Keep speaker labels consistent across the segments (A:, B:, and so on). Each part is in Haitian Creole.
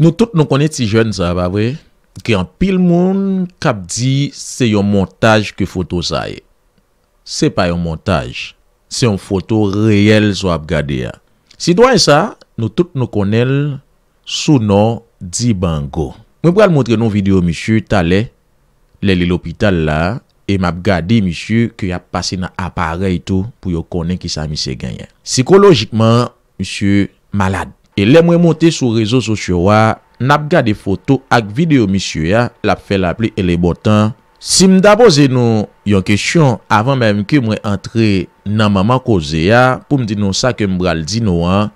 A: Nou tout nou konen ti jen sa, ba we? Ki an pil moun kap di se yon montaj ke foto sa e. Se pa yon montaj. Se yon foto reyel sou ap gade ya. Si doan sa, nou tout nou konen sou nou di bango. Mwen pou al montre nou video, mishu, talè, lè lè l'opital la, e m ap gade, mishu, ki ap pase nan apare ito pou yon konen ki sa mi se genye. Psikologikman, mishu, malade. E le mwen monte sou rezo sosyo wa, nap ga de foto ak video misyo ya, lap fe la pli e le botan. Si mda boze nou yon kesyon avan menm ke mwen entre nan mama koze ya, pou mdi nou sa ke mbral di nou an.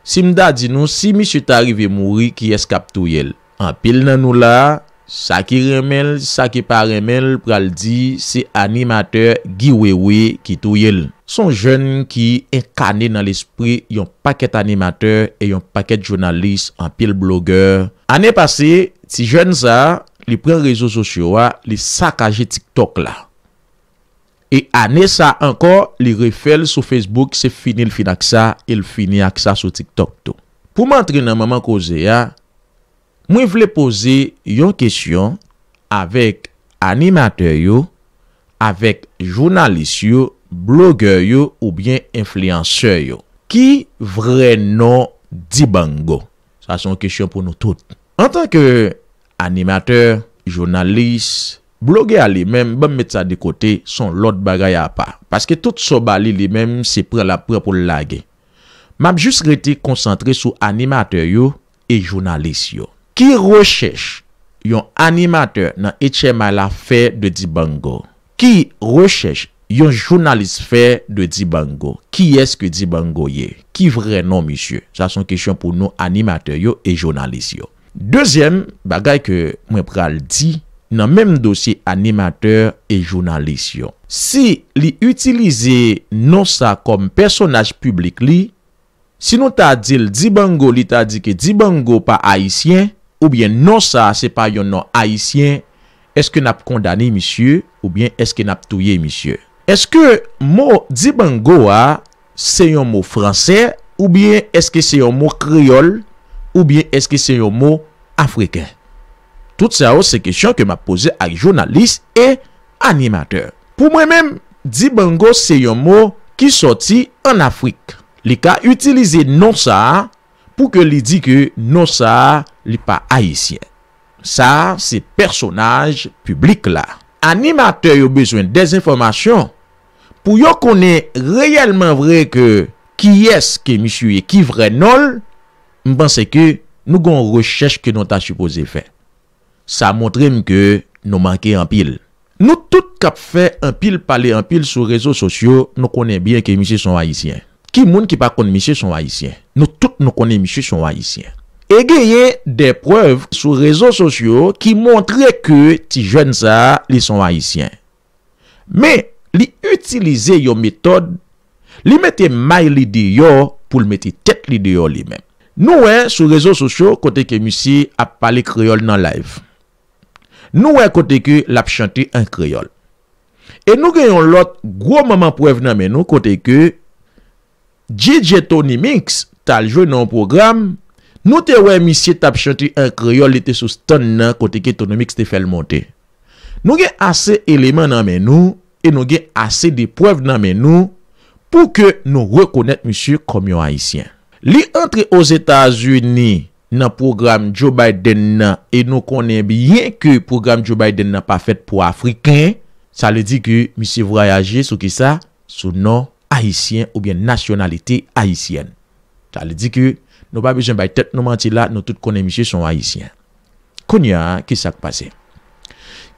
A: Si mda di nou si misyo ta arrive mouri ki eskap tou yel. Anpil nan nou la. Sa ki remel, sa ki pa remel pral di se animateur giwewe ki tou yel. Son jen ki enkane nan l'esprit yon paket animateur e yon paket jounalist an pil blogger. Ane pase, ti jen sa, li pren rezo sosyo wa, li sakaje TikTok la. E ane sa anko, li refel sou Facebook se fini l finak sa e l fini ak sa sou TikTok to. Po mantri nan maman koze ya, Mwen vle pose yon kesyon avèk animatè yon, avèk jounalist yon, blogè yon, ou byen inflansè yon. Ki vre nan Dibango? Sa son kesyon pou nou tout. En tanke animatè, jounalist, blogè alè men, bèm met sa de kote, son lot bagay apak. Paske tout sobali li men, se pre la pre pou lage. Mèm jous rete konsantre sou animatè yon e jounalist yon. Ki rechèche yon animatèr nan Etchema la fè de Dibango? Ki rechèche yon jounalist fè de Dibango? Ki eske Dibango ye? Ki vre non, nan, misye? Sa son kèchèn pou nou animatèr yo e jounalist yo. Dezyen, bagay ke mwen pral di, nan menm dosye animatèr e jounalist yo. Si li utilize non sa kom personaj publik li, si nou ta di l Dibango li ta di ke Dibango pa Haitien, Ou byen non sa se pa yon nan haisyen Eske nap kondane misye Ou byen eske nap touye misye Eske mo di bango wa Se yon mo franse Ou byen eske se yon mo kriol Ou byen eske se yon mo afrike Tout sa ou se kesyon ke ma pose Ay jounalist e animateur Pou mwen menm di bango se yon mo Ki soti an Afrike Li ka utilize non sa Pou ke li di ke non sa Ou byen non sa li pa haisyen. Sa, se personaj publik la. Animateur yo bezwen dezinformasyon. Pou yo konen reyelman vre ke ki es ke misye ki vre nol, mban se ke nou gon rechèche ke nou ta supose fe. Sa montre mke nou manke anpil. Nou tout kap fe anpil pale anpil sou rezo sosyo, nou konen bien ke misye son haisyen. Ki moun ki pa konen misye son haisyen. Nou tout nou konen misye son haisyen.
B: E genye
A: de preuve sou rezon sosyo ki montre ke ti jen sa li son ayisyen. Me li utilize yo metode, li mette may li di yo pou li mette tet li di yo li men. Nou we sou rezon sosyo kote ke musi ap pale kreyol nan live. Nou we kote ke lap chanti an kreyol. E nou genyon lot gro maman preuve nan men nou kote ke DJ Tony Mix tal jwen nan programme Nou te wè misye tap chanti an kriol li te sou ston nan kote ki etonomik ste fel monte. Nou gen ase eleman nan men nou, e nou gen ase deprev nan men nou, pou ke nou rekounet misye komyon Haitien. Li entre os Etats-Unis nan program Joe Biden nan, e nou konen biye ke program Joe Biden nan pa fet pou Afrikan, sa le di ki misye vrayaje sou ki sa, sou nan Haitien ou bien nasyonalite Haitien. Sa le di ki, Nou pa bezon bay tet, nou manti la, nou tout konen misye son ayisyen. Konya, kisak pase.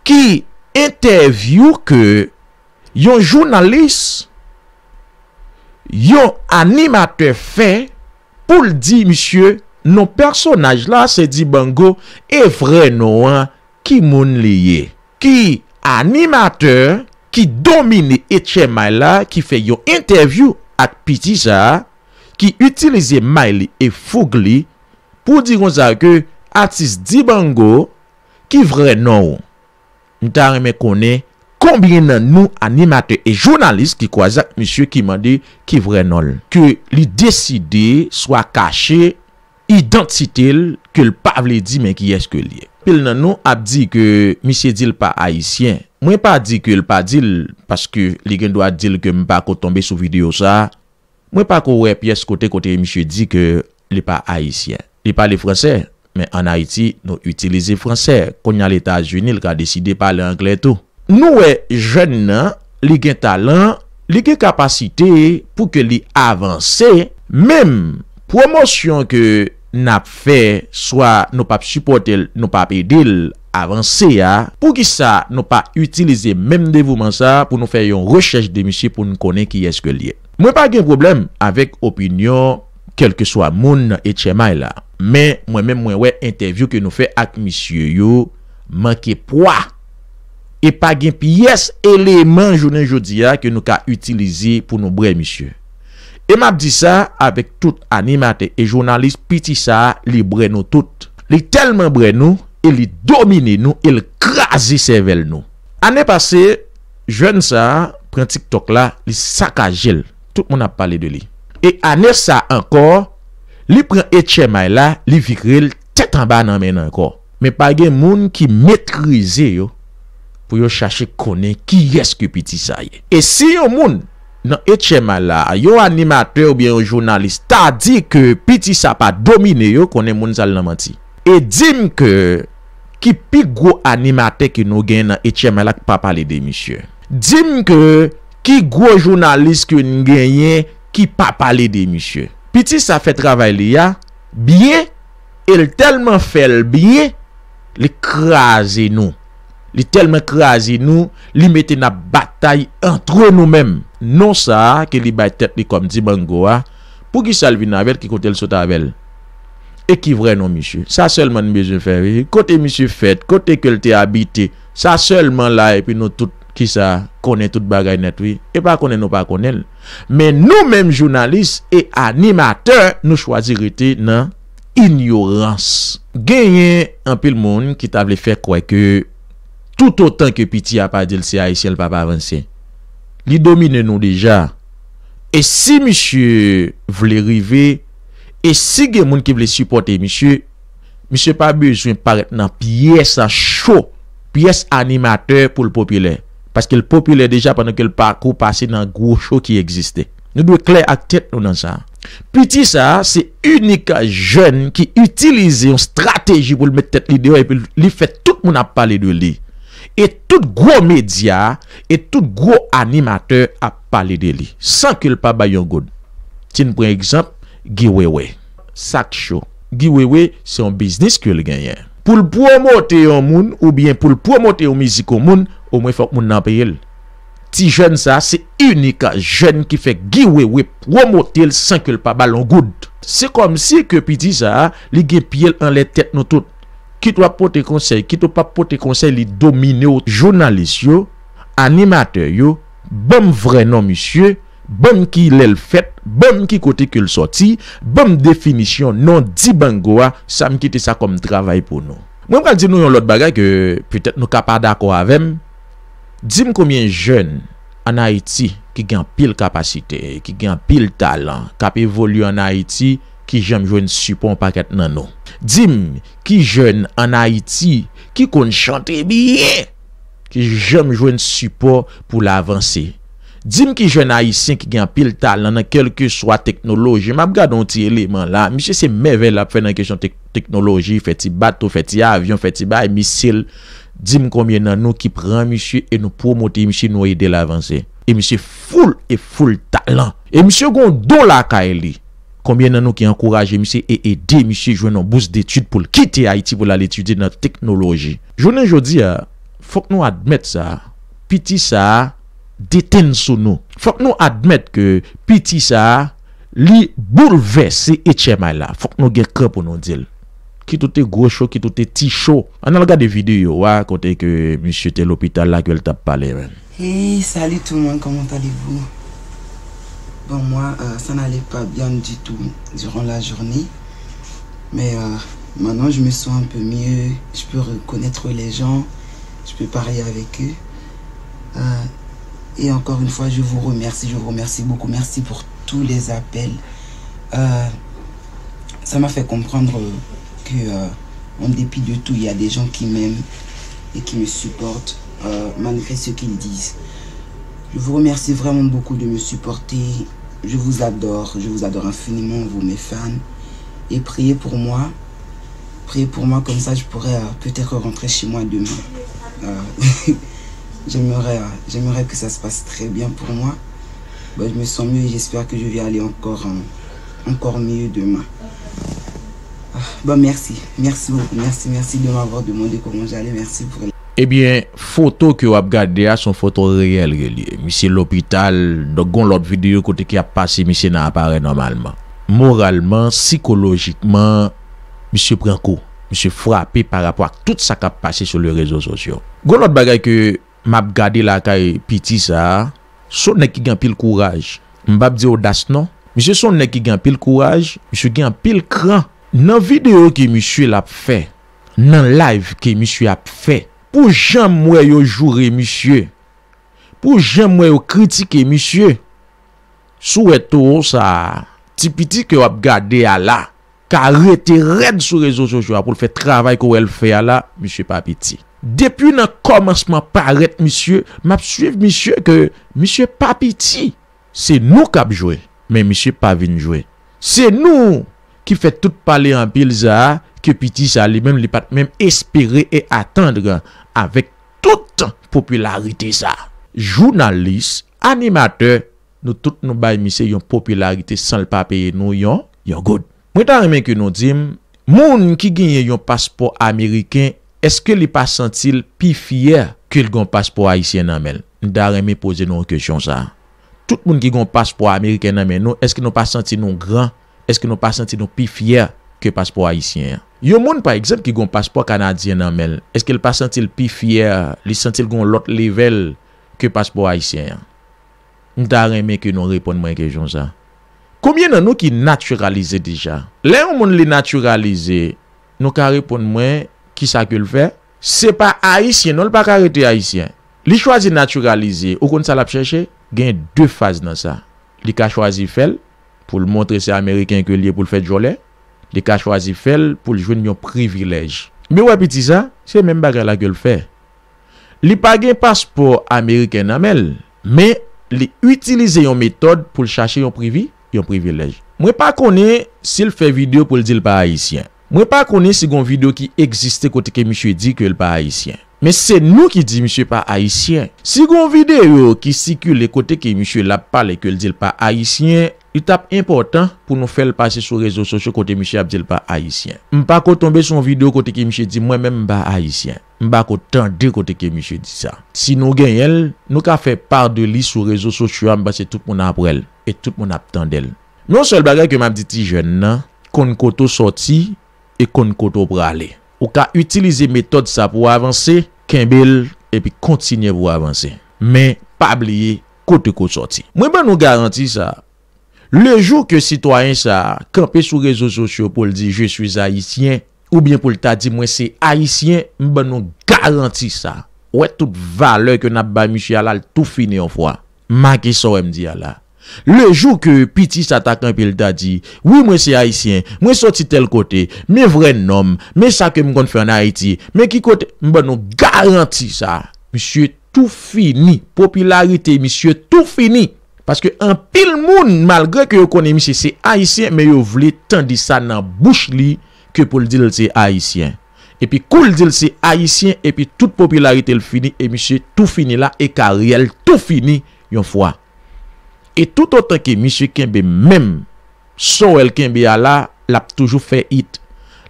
A: Ki interview ke yon jounalist, yon animateur fe, pou l di misye, nou personaj la se di bango, evre nou an, ki moun liye. Ki animateur, ki domine etche may la, ki fe yon interview at piti sa a, ki utilize ma li e foug li pou di kon sa ke atis di bango ki vre non ou. Mwen ta reme konen konbine nou animatè e jounalist ki kwa zak monsye ki mwande ki vre non ou. Ke li deside swa kache identite li ke l pa vle di men ki yeske li. Pil nan nou ap di ke mwen se dil pa haisyen. Mwen pa di ke l pa dil paske li gen do a dil ke mwen pa ko tombe sou video sa. Mwen pa kouwe pyes kote kote msye di ke li pa Haitien Li pa li Fransè Men an Haiti nou utilize Fransè Konya l'Etat jwenil ka deside pale angletou Nou we jen nan Li gen talan Li gen kapasite pou ke li avanse Mem Promosyon ke nap fe Soa nou pap supportel Nou pap edil avanse ya Pou ki sa nou pa utilize Mem devouman sa pou nou fe yon rechèche De msye pou nou konen ki eske liye Mwen pa gen problem avek opinyon kelke swa moun etche may la Men mwen men mwen wey interview ke nou fe ak misye yo manke pwa E pa gen piyes eleman jounen jodia ke nou ka utilize pou nou bre misye E map di sa avek tout animate e jounalist piti sa li bre nou tout Li telman bre nou e li domine nou e li krazi sevel nou Ane pase joun sa pren tiktok la li sakajel moun ap pale de li. E aner sa ankor, li pren etche may la, li fikril, tet anba nan men ankor. Me pa gen moun ki metrize yo pou yo chache konen ki yeske piti sa ye. E si yo moun non, nan etche may la, yo animate ou biye yo jounalist, ta di ke piti sa pa domine yo, konen moun sal nan mati. E dim ke ki pi gro animate ki nou gen nan etche may la ki pa pale de misye. Dim ke ki gwo jounalist ki yon genyen ki pa pale de misye. Piti sa fe travay li ya, biye, el telman fel biye, li kraze nou. Li telman kraze nou, li mette na batay entre nou men. Non sa ki li bay tet li kom di Bangoa pou ki salvi navel ki kote el sot avel. E ki vre non misye. Sa selman mi je fè. Kote misye fèt, kote ke el te habite, sa selman la epi nou tout Ki sa konen tout bagay netwi E pa konen nou pa konen Men nou menm jounalist e animatör Nou chwazi rite nan Ignorans Genyen an pil moun ki tab le fek kwae ke Tout otan ke piti A pa di lse a isye lpa pa avanse Li domine nou deja E si misye Vle rive E si gen moun ki vle supporte misye Misye pa bezwen paret nan Pyes a chou Pyes animatör pou lpopilè Paske l popule deja panen ke l parkou pase nan gwo chou ki egziste. Nou bwe kle ak tet nou nan sa. Peti sa, se unika jen ki utilize yon strateji pou l mette tet l ideyo epi l li fet tout moun ap pale de li. Et tout gwo media et tout gwo animateur ap pale de li. San ke l pa bayon goun. Tin pou en ekjamp, giwewe. Sak chou. Giwewe se yon biznis ke l genyen. Pou l promote yon moun ou bien pou l promote yon miziko moun, Ou mwen fok moun nan payel Ti jen sa, se unika jen ki fe gwi wè wè Wè motel san ke l pa balon goud Se kom si ke pi di sa Li gen pi el an lè tèt nou tout Ki to apote konsey, ki to pa apote konsey Li domine ou jounalist yo Animatè yo Bon vrenon misye Bon ki lè l fèt Bon ki kote ke l soti Bon definisyon non di bangoua Sa mkite sa kom travay pou nou Mwen kwa di nou yon lot bagay Ke pwetet nou kapar dako avèm Dime koumye jen an Haiti ki gen pil kapasite, ki gen pil talan, kap evolu an Haiti ki jenm jwen supo an paket nan nou. Dime ki jen an Haiti ki kon chante biye, ki jenm jwen supo pou la avanse. Dime ki jen Haitien ki gen pil talan nan kelke swa teknoloji. Ma bgade ou ti eleman la, mi se se mevel ap fè nan kesyon teknoloji, fè ti batou, fè ti avyon, fè ti bay misil. Dime koumye nan nou ki pran misye e nou promote misye nou yede la avanse. E misye foul e foul talan. E misye goun do la ka e li. Koumye nan nou ki ankouraje misye e ede misye jwen nou bous detude pou l'kite Haiti pou l'al etude nan teknoloji. Jounen jodi a, fok nou admet sa, piti sa deten sou nou. Fok nou admet ke piti sa li bouleve se etchema la. Fok nou gen kre pou nou dil. qui tout est gros chaud, qui tout est petit chaud. On a regardé des vidéos, ouais, côté que monsieur était l'hôpital là, qu'elle t'a parlé.
B: salut tout le monde, comment allez-vous? Bon, moi, euh, ça n'allait pas bien du tout durant la journée. Mais euh, maintenant, je me sens un peu mieux. Je peux reconnaître les gens. Je peux parler avec eux. Euh, et encore une fois, je vous remercie. Je vous remercie beaucoup. Merci pour tous les appels. ça m'a fait comprendre euh, en dépit de tout, il y a des gens qui m'aiment et qui me supportent, euh, malgré ce qu'ils disent. Je vous remercie vraiment beaucoup de me supporter. Je vous adore, je vous adore infiniment, vous mes fans. Et priez pour moi. Priez pour moi, comme ça je pourrais euh, peut-être rentrer chez moi demain. j'aimerais j'aimerais que ça se passe très bien pour moi. Bah, je me sens mieux et j'espère que je vais aller encore, encore mieux demain. Bon, mersi, mersi, mersi, mersi De m'avore demonde koman jale, mersi
A: Ebyen, foto ki wap gade a Son foto real, geli Mise l'opital, do goun lot videyo Kote ki ap pase, mise nan apare normalman Moralman, psikologikman Mise pran ko Mise frape parapwa Tout sa kap pase sou le rezo sosyo Goun lot bagay ki wap gade la Ka e piti sa Son ne ki gen pil kouraj Mbap di odas nan Mise son ne ki gen pil kouraj Mise gen pil kran Nan videyo ki misye la pfe, nan live ki misye la pfe, pou jan mwen yo jure misye, pou jan mwen yo kritike misye, sou eto ou sa tipiti ki wap gade ya la, ka rete ren sou rezo sojwa pou l fè travay ko wè l fè ya la, misye papiti. Depi nan komansman paret misye, map suif misye ke misye papiti, se nou kap jwe, men misye pa vin jwe, se nou... Ki fè tout pale an bil za, ki piti sa li mèm li pat mèm espere et attendre avèk tout popularite za. Jounalist, animateur, nou tout nou bay misè yon popularite san l papeye nou yon, yon goud. Mwen ta remè ki nou dim, moun ki genye yon paspo Ameriken, eske li pa sentil pi fiyè kel gon paspo Haitien nan men? Mwen ta remè pose nou kèchon sa. Tout moun ki gon paspo Ameriken nan men nou, eske nou pa sentil nou gran? eske nou pa senti nou pi fiyer ke paspo haisyen? Yo moun pa eksem ki goun paspo kanadyen nan men, eske l pa senti l pi fiyer, li senti l goun lot level ke paspo haisyen? M ta reme ki nou repon mwen kejon sa. Koumye nan nou ki naturalize dija? Len yon moun li naturalize, nou ka repon mwen ki sa ke l fe? Se pa haisyen, nou l pa ka rete haisyen. Li chwazi naturalize, ou kon sa la pcheche, genye 2 faz nan sa. Li ka chwazi fel, pou l montre se Ameriken ke liye pou l fète jolè, li ka chwazi fèl pou l jwen yon privilèj. Me wè piti sa, se men bagè la ke l fè. Li pagè paspò Ameriken namèl, men li utilize yon metode pou l chache yon privilèj. Mwen pa konè se l fè video pou l di l pa Haitien. Mwen pa konè se gon video ki eksiste kote ke mi chwe di ke l pa Haitien. Men se nou ki di msye pa haisyen. Si goun vide yo ki sikil le kote ke msye la pale ke el di l pa haisyen, l tap important pou nou fel pase sou rezo sosyo kote msye ap di l pa haisyen. M pa kotonbe son video kote ke msye di mwen men mba haisyen. M ba koton de kote ke msye di sa. Si nou gen yel, nou ka fe par de li sou rezo sosyo am base tout moun aprel et tout moun ap tendel. Non sol bagay ke m ap diti jen non, nan, kon koto soti et kon koto prale. Ou ka utilize metode sa pou avanse, kembel, epi kontinye pou avanse. Men, pa bliye, kote kote soti. Mwen ben nou garanti sa. Le jou ke sitwayen sa, kampe sou rezo sosyo pou l di, je suis Haitien, ou bien pou l ta di, mwen se Haitien, mwen ben nou garanti sa. Ou e tout valeu ke nabba michi alal toufine yon fwa. Ma ki sou emdi alal. Le jou ke piti sa takan pe l da di, oui mwen se Haitien, mwen soti tel kote, mwen vren nom, mwen sa ke mwen kon fè an Haiti, mwen ki kote, mwen nou garanti sa. Mwen se tout fini, popularite mwen se tout fini. Paske an pil moun, malgre ke yo konen mwen se Haitien, mwen yo vle tan di sa nan bouch li, ke pou l di l se Haitien. E pi kou l di l se Haitien, e pi tout popularite l fini, e mwen se tout fini la, e ka real tout fini yon fwa. Et tout autant ki M. Kembe mèm sou el Kembe ya la, l ap toujou fè hit.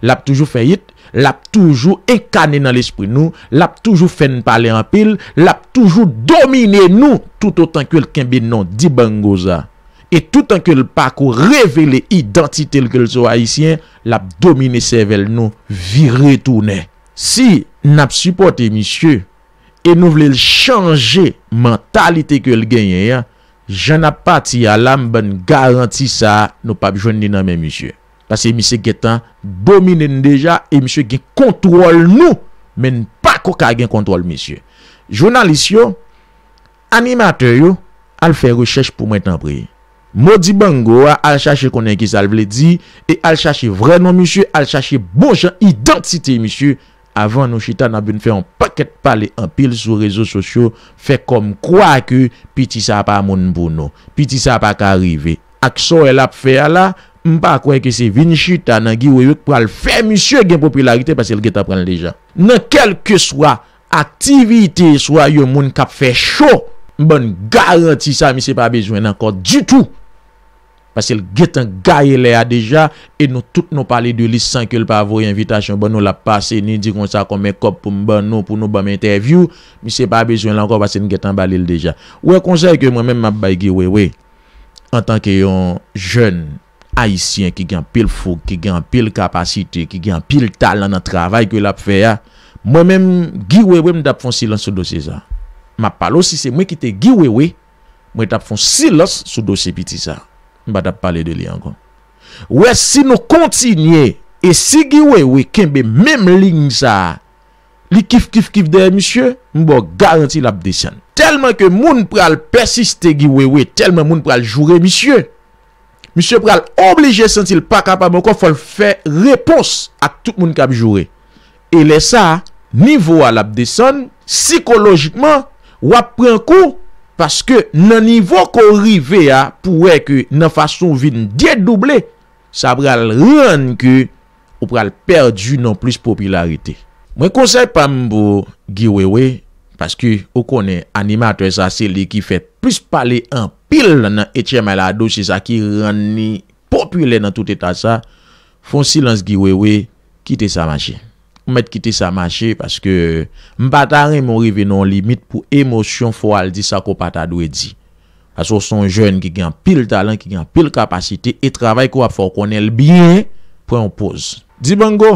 A: L ap toujou fè hit, l ap toujou ekane nan l espri nou, l ap toujou fè n palè an pil, l ap toujou domine nou, tout autant ki el Kembe non dibangoza. Et tout autant ki el pa kou revele identite l ke l sou haisyen, l ap domine sèvel nou, virè toune. Si n ap supporte M. Kembe, et nou vle l chanje mentalite ke el genye ya, jen a pati a lam ben garanti sa nou pa bijon ninan men, monsye. Pase monsye getan, domine nin deja, e monsye gen kontrol nou, men pa koka gen kontrol, monsye. Jounalisyon, animatoryon, al fè rechèche pou mwen tan pri. Moudi Bangoa, al chache konen gizal vle di, e al chache vrenon monsye, al chache bonjan identite monsye, avan nou chita nan bun fè an paket pale an pil sou rezo sosyo, fè kom kwa ke pi ti sa pa moun mboun nou, pi ti sa pa ka arrive. Ak so el ap fè ala, mba kwen ke se vin chita nan gi wè wèk pral fè misyo gen popularite pasè lge ta pran lejan. Nan kelke swa aktivite swa yo moun kap fè show, mbon garanti sa mi se pa bezwen nan kon di tou. Pase l getan gaye le a deja E nou tout nou pali de lis Sankyo l pa avoye invitasyon Bon nou la pase Ni di kon sa kon me kop pou m ban nou Pou nou ban me interview Mi se pa bezwen lanko Pase l getan balil deja Ou e konsey ke mwen men m ap bay giwe we En tanke yon jen Haitien ki gen pil foug Ki gen pil kapasite Ki gen pil talan nan travay ke l ap fe ya Mwen men giwe we m tap fon silan sou dosye sa Ma palo si se mwen ki te giwe we Mwen tap fon silan sou dosye piti sa Bat ap pale de li ankon Ouè si nou kontinye E si giwe we kenbe mem ling sa Li kif kif kif deye misye Mbo garanti l'abdesan Telman ke moun pral persiste Giwe we telman moun pral jure Misye Monsye pral oblige sentil pa kapa Mwen kon fòl fè repons A tout moun kab jure E lè sa nivou al abdesan Psikologikman wap pren kou Paske nan nivou kon rive ya, pouwe ke nan fason vin dedouble, sa pral ren ke ou pral perdu nan plis popularite. Mwen konsey pa mbo giwewe, paske ou konen animatwe sa seli ki fet plis pale an pil nan etye malado se sa ki ren ni popule nan tout eta sa, fon silans giwewe, kite sa manjen. mpèd kiti sa mache, pwase ke mpata remonrive nan limit pou emosyon fwaldi sa ko pata dwe di. Aso son jèn ki gen pil talan, ki gen pil kapasite, e travay kwa fok onel biye, pren o poz. Dibango,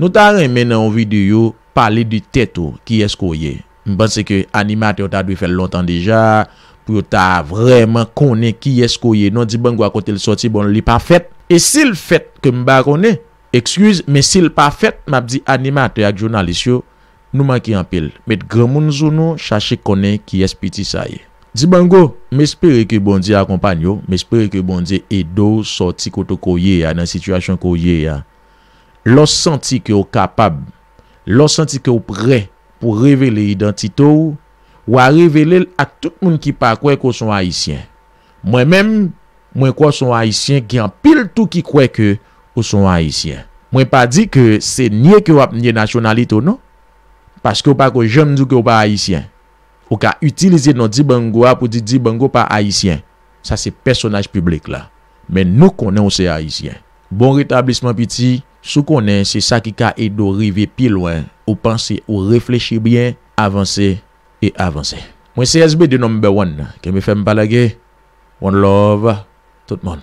A: nou ta remene an videyo pali di teto, kye esko ye. Mpase ke animate yo ta dwe fel lontan deja, pou yo ta vreman kone kye esko ye. Non dibango akote le soti bon li pa fète, e si l fète kwen mba kone, Ekskwiz, men sil pa fet map di animate ak jounalisyon, nouman ki yon pil. Met gremoun zounon chache konen ki espiti saye. Dibango, men spere ki bondi akompanyon, men spere ki bondi edo soti koto koye ya, nan situasyon koye ya. Lò senti ki yo kapab, lò senti ki yo pre pou revele identitou, ou a revele l ak tout moun ki pa kwe ko son haisyen. Mwen men mwen kwa son haisyen ki an pil tou ki kwe ke Ou son Haitien. Mwen pa di ke se nye ke wap nye nationalite ou nou. Paske ou pa ko jem di ke ou pa Haitien. Ou ka utilize nou di bangou ap ou di di bangou pa Haitien. Sa se personaj publik la. Men nou konen ou se Haitien. Bon retablisman piti. Sou konen se sa ki ka edo rive pi lwen. Ou pense ou refleche bien. Avansè. E avansè. Mwen CSB de number one. Kèmè fèm palage. One love. Tout moun.